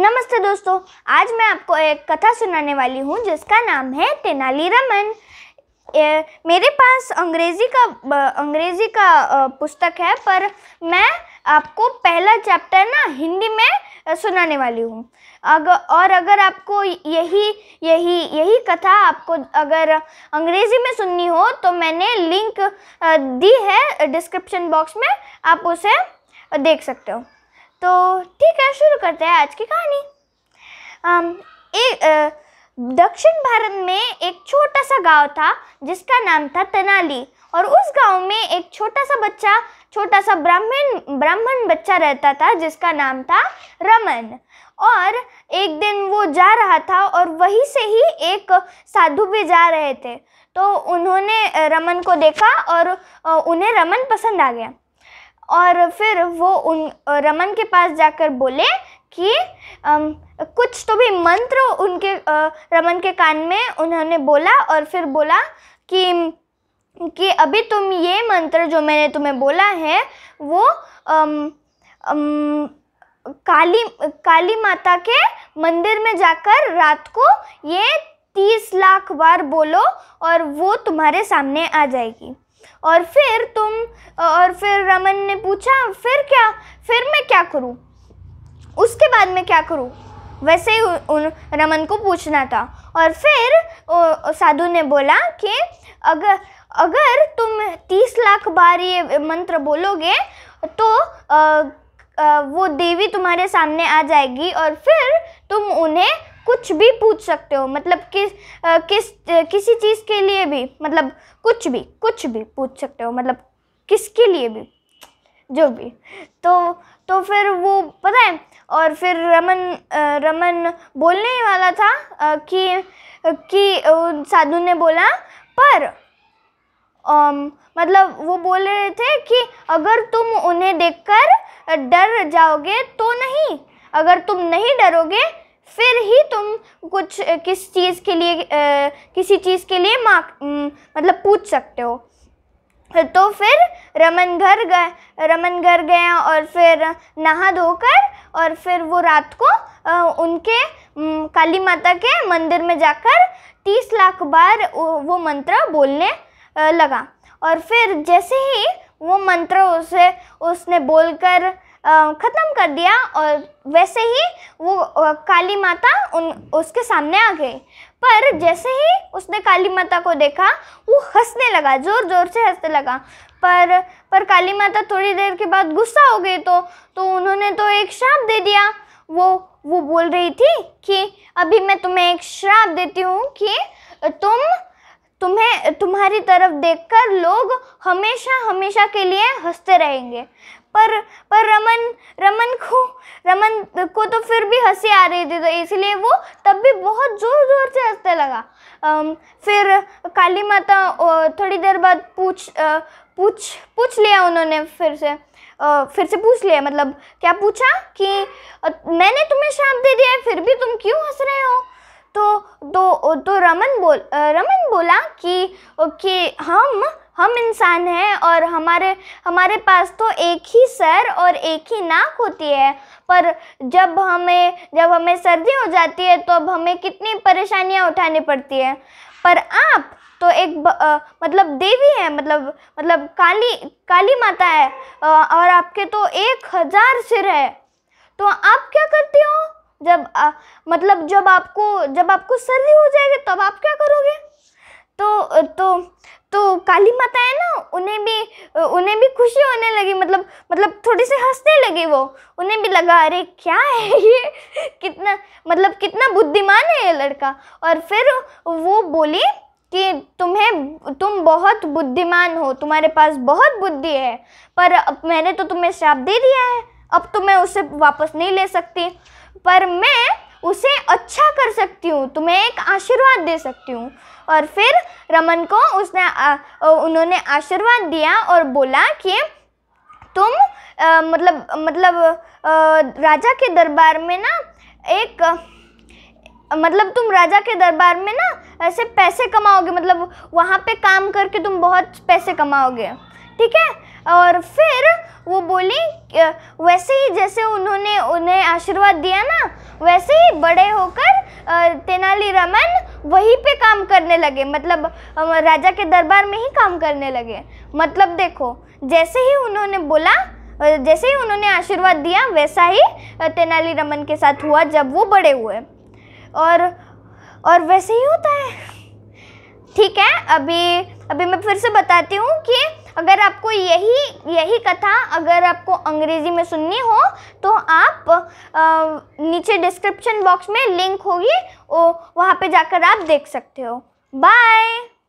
नमस्ते दोस्तों आज मैं आपको एक कथा सुनाने वाली हूँ जिसका नाम है तेनालीरामन मेरे पास अंग्रेज़ी का अंग्रेज़ी का पुस्तक है पर मैं आपको पहला चैप्टर ना हिंदी में सुनाने वाली हूँ अगर और अगर आपको यही यही यही कथा आपको अगर अंग्रेज़ी में सुननी हो तो मैंने लिंक दी है डिस्क्रिप्शन बॉक्स में आप उसे देख सकते हो तो ठीक है शुरू करते हैं आज की कहानी एक दक्षिण भारत में एक छोटा सा गांव था जिसका नाम था तनाली और उस गांव में एक छोटा सा बच्चा छोटा सा ब्राह्मण ब्राह्मण बच्चा रहता था जिसका नाम था रमन और एक दिन वो जा रहा था और वहीं से ही एक साधु भी जा रहे थे तो उन्होंने रमन को देखा और उन्हें रमन पसंद आ गया और फिर वो उन रमन के पास जाकर बोले कि अम, कुछ तो भी मंत्र उनके अ, रमन के कान में उन्होंने बोला और फिर बोला कि कि अभी तुम ये मंत्र जो मैंने तुम्हें बोला है वो अम, अम, काली काली माता के मंदिर में जाकर रात को ये तीस लाख बार बोलो और वो तुम्हारे सामने आ जाएगी और फिर तुम और फिर रमन ने पूछा फिर क्या फिर मैं क्या करूँ उसके बाद मैं क्या करूँ वैसे ही उन रमन को पूछना था और फिर साधु ने बोला कि अगर अगर तुम तीस लाख बार ये मंत्र बोलोगे तो आ, आ, वो देवी तुम्हारे सामने आ जाएगी और फिर तुम उन्हें कुछ भी पूछ सकते हो मतलब किस आ, किस किसी चीज़ के लिए भी मतलब कुछ भी कुछ भी पूछ सकते हो मतलब किसके लिए भी जो भी तो तो फिर वो पता है और फिर रमन रमन बोलने ही वाला था कि कि साधु ने बोला पर आम, मतलब वो बोल रहे थे कि अगर तुम उन्हें देखकर डर जाओगे तो नहीं अगर तुम नहीं डरोगे फिर ही तुम कुछ किस चीज़ के लिए किसी चीज़ के लिए मांग मतलब पूछ सकते हो तो फिर रमन घर गए रमन घर गया और फिर नहा धोकर और फिर वो रात को उनके काली माता के मंदिर में जाकर तीस लाख बार वो मंत्र बोलने लगा और फिर जैसे ही वो मंत्र उसे उसने बोलकर ख़त्म कर दिया और वैसे ही वो काली माता उन उसके सामने आ गई पर जैसे ही उसने काली माता को देखा वो हंसने लगा ज़ोर ज़ोर से हंसने लगा पर पर काली माता थोड़ी देर के बाद गुस्सा हो गई तो तो उन्होंने तो एक श्राप दे दिया वो वो बोल रही थी कि अभी मैं तुम्हें एक श्राप देती हूँ कि तुम तुम्हें तुम्हारी तरफ देखकर लोग हमेशा हमेशा के लिए हंसते रहेंगे पर पर रमन रमन को रमन को तो फिर भी हंसी आ रही थी तो इसलिए वो तब भी बहुत ज़ोर ज़ोर से हंसने लगा फिर काली माता थोड़ी देर बाद पूछ पूछ पूछ लिया उन्होंने फिर से फिर से पूछ लिया मतलब क्या पूछा कि मैंने तुम्हें श्राप दे दिया है फिर भी तुम क्यों हंस रहे हो तो तो तो रमन बोल रमन बोला कि कि हम हम इंसान हैं और हमारे हमारे पास तो एक ही सर और एक ही नाक होती है पर जब हमें जब हमें सर्दी हो जाती है तो अब हमें कितनी परेशानियां उठानी पड़ती है पर आप तो एक ब, आ, मतलब देवी है मतलब मतलब काली काली माता है आ, और आपके तो एक हज़ार सिर है तो आप क्या करती हो जब आ, मतलब जब आपको जब आपको सर्दी हो जाएगी तब तो आप क्या करोगे तो तो तो काली माता है ना उन्हें भी उन्हें भी खुशी होने लगी मतलब मतलब थोड़ी सी हंसने लगी वो उन्हें भी लगा अरे क्या है ये कितना मतलब कितना बुद्धिमान है ये लड़का और फिर वो बोली कि तुम्हें तुम बहुत बुद्धिमान हो तुम्हारे पास बहुत बुद्धि है पर अब मैंने तो तुम्हें श्राप दे दिया है अब तो मैं उसे वापस नहीं ले सकती पर मैं उसे अच्छा कर सकती हूँ तुम्हें एक आशीर्वाद दे सकती हूँ और फिर रमन को उसने आ, उन्होंने आशीर्वाद दिया और बोला कि तुम आ, मतलब मतलब आ, राजा के दरबार में ना एक मतलब तुम राजा के दरबार में ना ऐसे पैसे कमाओगे मतलब वहाँ पे काम करके तुम बहुत पैसे कमाओगे ठीक है और फिर वो बोली वैसे ही जैसे उन्होंने उन्हें आशीर्वाद दिया ना वैसे ही बड़े होकर तेनालीरामन वहीं पे काम करने लगे मतलब राजा के दरबार में ही काम करने लगे मतलब देखो जैसे ही उन्होंने बोला जैसे ही उन्होंने आशीर्वाद दिया वैसा ही तेनालीरामन के साथ हुआ जब वो बड़े हुए और और वैसे ही होता है ठीक है अभी अभी मैं फिर से बताती हूँ कि अगर आपको यही यही कथा अगर आपको अंग्रेजी में सुननी हो तो आप आ, नीचे डिस्क्रिप्शन बॉक्स में लिंक होगी वहाँ पे जाकर आप देख सकते हो बाय